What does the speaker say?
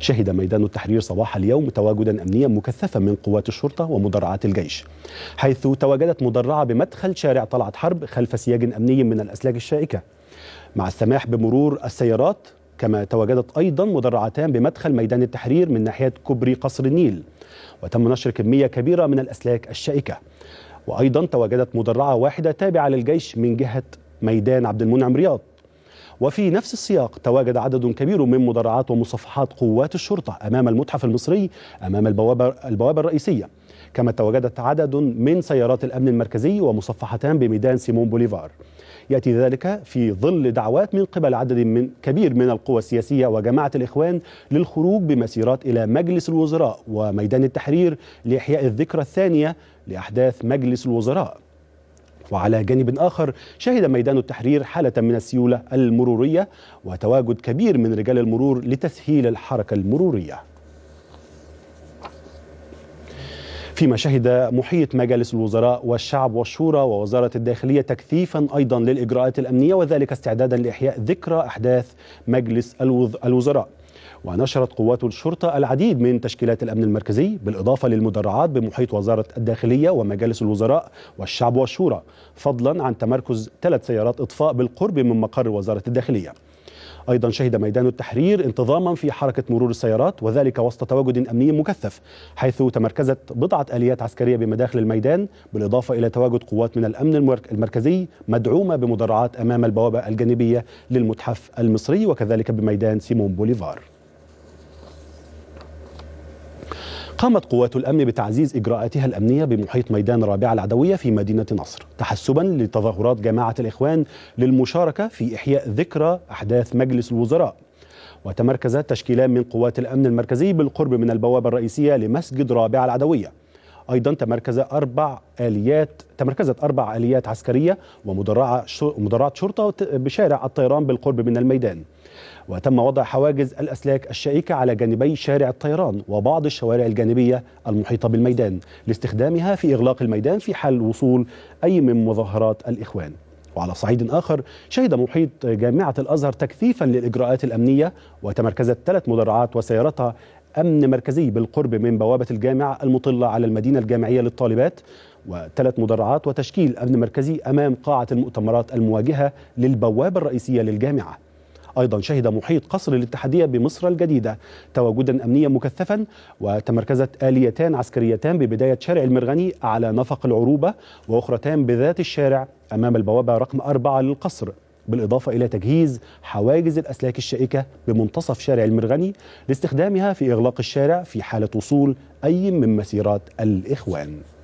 شهد ميدان التحرير صباح اليوم تواجدا أمنيا مكثفا من قوات الشرطة ومدرعات الجيش حيث تواجدت مدرعة بمدخل شارع طلعت حرب خلف سياج أمني من الأسلاك الشائكة مع السماح بمرور السيارات كما تواجدت أيضا مدرعتان بمدخل ميدان التحرير من ناحية كوبري قصر النيل وتم نشر كمية كبيرة من الأسلاك الشائكة وأيضا تواجدت مدرعة واحدة تابعة للجيش من جهة ميدان عبد المنعم رياض وفي نفس السياق تواجد عدد كبير من مدرعات ومصفحات قوات الشرطة أمام المتحف المصري أمام البوابة, البوابة الرئيسية كما تواجدت عدد من سيارات الأمن المركزي ومصفحتان بميدان سيمون بوليفار يأتي ذلك في ظل دعوات من قبل عدد من كبير من القوى السياسية وجماعة الإخوان للخروج بمسيرات إلى مجلس الوزراء وميدان التحرير لإحياء الذكرى الثانية لأحداث مجلس الوزراء وعلى جانب آخر شهد ميدان التحرير حالة من السيولة المرورية وتواجد كبير من رجال المرور لتسهيل الحركة المرورية فيما شهد محيط مجالس الوزراء والشعب والشورى ووزارة الداخلية تكثيفا أيضا للإجراءات الأمنية وذلك استعدادا لإحياء ذكرى أحداث مجلس الوزراء ونشرت قوات الشرطة العديد من تشكيلات الأمن المركزي بالإضافة للمدرعات بمحيط وزارة الداخلية ومجالس الوزراء والشعب والشورى فضلا عن تمركز ثلاث سيارات إطفاء بالقرب من مقر وزارة الداخلية أيضا شهد ميدان التحرير انتظاما في حركة مرور السيارات وذلك وسط تواجد أمني مكثف حيث تمركزت بضعة آليات عسكرية بمداخل الميدان بالإضافة إلى تواجد قوات من الأمن المركزي مدعومة بمدرعات أمام البوابة الجانبية للمتحف المصري وكذلك بميدان سيمون بوليفار قامت قوات الأمن بتعزيز إجراءاتها الأمنية بمحيط ميدان رابعة العدوية في مدينة نصر تحسبا لتظاهرات جماعة الإخوان للمشاركة في إحياء ذكرى أحداث مجلس الوزراء وتمركز تشكيلان من قوات الأمن المركزي بالقرب من البوابة الرئيسية لمسجد رابعة العدوية ايضا تمركز اربع اليات تمركزت اربع اليات عسكريه ومدرعه مدرعه شرطه بشارع الطيران بالقرب من الميدان وتم وضع حواجز الأسلاك الشائكة على جانبي شارع الطيران وبعض الشوارع الجانبية المحيطة بالميدان لاستخدامها في إغلاق الميدان في حال وصول أي من مظاهرات الإخوان وعلى صعيد آخر شهد محيط جامعة الأزهر تكثيفا للإجراءات الأمنية وتمركزت ثلاث مدرعات وسيارتها أمن مركزي بالقرب من بوابة الجامعة المطلة على المدينة الجامعية للطالبات وثلاث مدرعات وتشكيل أمن مركزي أمام قاعة المؤتمرات المواجهة للبوابة الرئيسية للجامعة أيضا شهد محيط قصر الاتحادية بمصر الجديدة تواجدا أمنيا مكثفا وتمركزت آليتان عسكريتان ببداية شارع المرغني على نفق العروبة وأخرتان بذات الشارع أمام البوابة رقم أربعة للقصر بالإضافة إلى تجهيز حواجز الأسلاك الشائكة بمنتصف شارع المرغني لاستخدامها في إغلاق الشارع في حالة وصول أي من مسيرات الإخوان